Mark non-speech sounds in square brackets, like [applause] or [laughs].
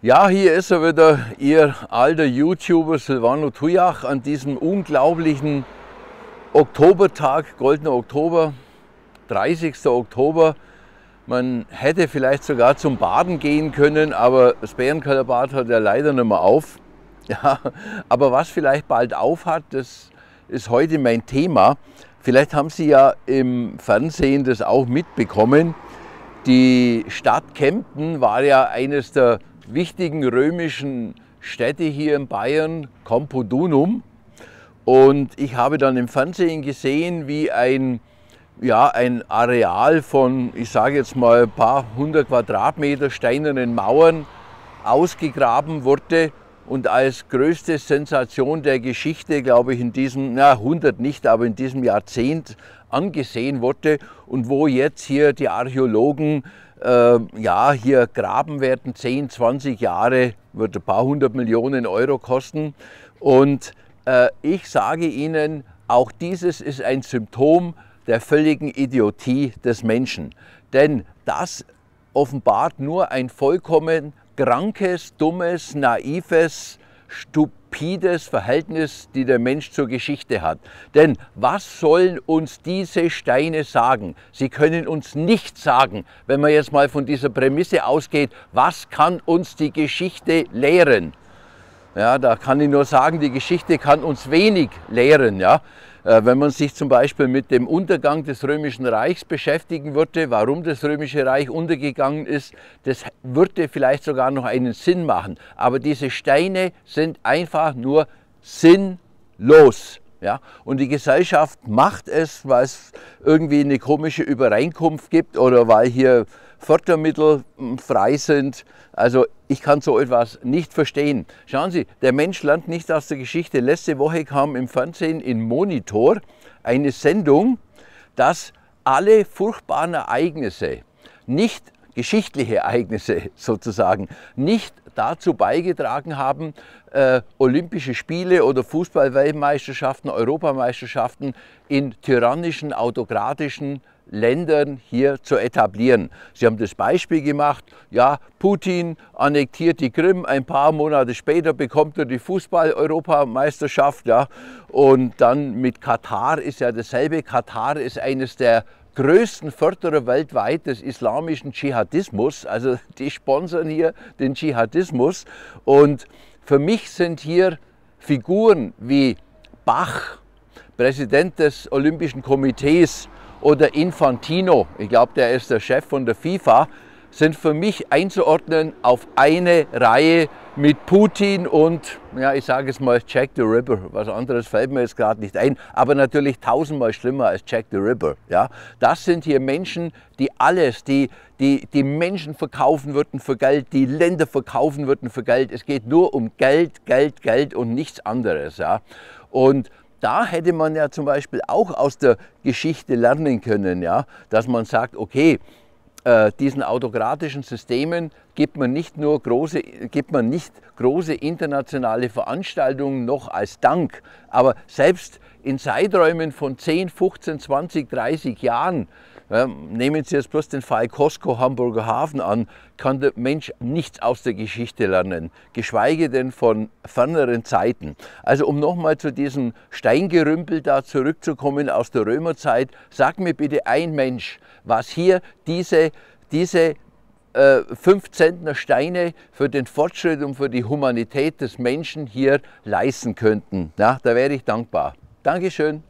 Ja, hier ist er wieder, ihr alter YouTuber Silvano Tujach an diesem unglaublichen Oktobertag, goldener Oktober, 30. Oktober. Man hätte vielleicht sogar zum Baden gehen können, aber das Bärenkellerbad hat ja leider nicht mehr auf. [laughs] Ja, aber was vielleicht bald auf hat, das ist heute mein Thema. Vielleicht haben Sie ja im Fernsehen das auch mitbekommen. Die Stadt Kempten war ja eines der wichtigen römischen Städte hier in Bayern, Campodunum. Und ich habe dann im Fernsehen gesehen, wie ein, ja, ein Areal von, ich sage jetzt mal, ein paar hundert Quadratmeter steinernen Mauern ausgegraben wurde und als größte Sensation der Geschichte, glaube ich, in diesem, na 100 nicht, aber in diesem Jahrzehnt angesehen wurde und wo jetzt hier die Archäologen äh, ja, hier Graben werden 10, 20 Jahre, wird ein paar hundert Millionen Euro kosten. Und äh, ich sage Ihnen, auch dieses ist ein Symptom der völligen Idiotie des Menschen. Denn das offenbart nur ein vollkommen krankes, dummes, naives, stupid stupides Verhältnis, die der Mensch zur Geschichte hat. Denn was sollen uns diese Steine sagen? Sie können uns nichts sagen, wenn man jetzt mal von dieser Prämisse ausgeht, was kann uns die Geschichte lehren? Ja, da kann ich nur sagen, die Geschichte kann uns wenig lehren. Ja? Äh, wenn man sich zum Beispiel mit dem Untergang des Römischen Reichs beschäftigen würde, warum das Römische Reich untergegangen ist, das würde vielleicht sogar noch einen Sinn machen. Aber diese Steine sind einfach nur sinnlos. Ja? Und die Gesellschaft macht es, weil es irgendwie eine komische Übereinkunft gibt oder weil hier Fördermittel hm, frei sind. Also ich kann so etwas nicht verstehen. Schauen Sie, der Mensch lernt nicht aus der Geschichte. Letzte Woche kam im Fernsehen in Monitor eine Sendung, dass alle furchtbaren Ereignisse nicht geschichtliche Ereignisse [laughs] sozusagen nicht dazu beigetragen haben, äh, Olympische Spiele oder Fußball-Weltmeisterschaften, Europameisterschaften in tyrannischen, autokratischen Ländern hier zu etablieren. Sie haben das Beispiel gemacht, ja, Putin annektiert die Krim, ein paar Monate später bekommt er die Fußball-Europameisterschaft, ja, und dann mit Katar ist ja dasselbe. Katar ist eines der größten Förderer weltweit des islamischen Dschihadismus. Also die sponsern hier den Dschihadismus. Und für mich sind hier Figuren wie Bach, Präsident des Olympischen Komitees, oder Infantino, ich glaube, der ist der Chef von der FIFA, sind für mich einzuordnen auf eine Reihe mit Putin und, ja, ich sage es mal, Jack the Ripper. Was anderes fällt mir jetzt gerade nicht ein, aber natürlich tausendmal schlimmer als Jack the Ripper. Ja? Das sind hier Menschen, die alles, die, die, die Menschen verkaufen würden für Geld, die Länder verkaufen würden für Geld. Es geht nur um Geld, Geld, Geld und nichts anderes. Ja? Und da hätte man ja zum Beispiel auch aus der Geschichte lernen können, ja? dass man sagt, okay, äh, diesen autokratischen Systemen gibt man nicht nur große, gibt man nicht große internationale Veranstaltungen noch als Dank, aber selbst in Zeiträumen von 10, 15, 20, 30 Jahren nehmen Sie jetzt bloß den Fall Costco Hamburger Hafen an, kann der Mensch nichts aus der Geschichte lernen, geschweige denn von ferneren Zeiten. Also um nochmal zu diesem Steingerümpel da zurückzukommen aus der Römerzeit, sag mir bitte ein Mensch, was hier diese, diese äh, fünf Zentner Steine für den Fortschritt und für die Humanität des Menschen hier leisten könnten. Ja, da wäre ich dankbar. Dankeschön.